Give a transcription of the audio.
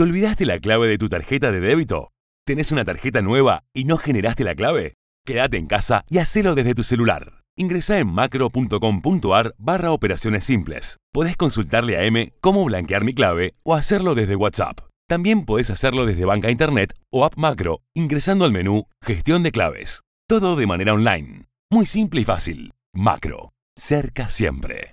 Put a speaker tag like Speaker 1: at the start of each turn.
Speaker 1: ¿Te olvidaste la clave de tu tarjeta de débito? ¿Tenés una tarjeta nueva y no generaste la clave? Quédate en casa y hacelo desde tu celular. Ingresa en macro.com.ar barra operaciones simples. Podés consultarle a M cómo blanquear mi clave o hacerlo desde WhatsApp. También podés hacerlo desde banca internet o app macro ingresando al menú Gestión de claves. Todo de manera online. Muy simple y fácil. Macro. Cerca siempre.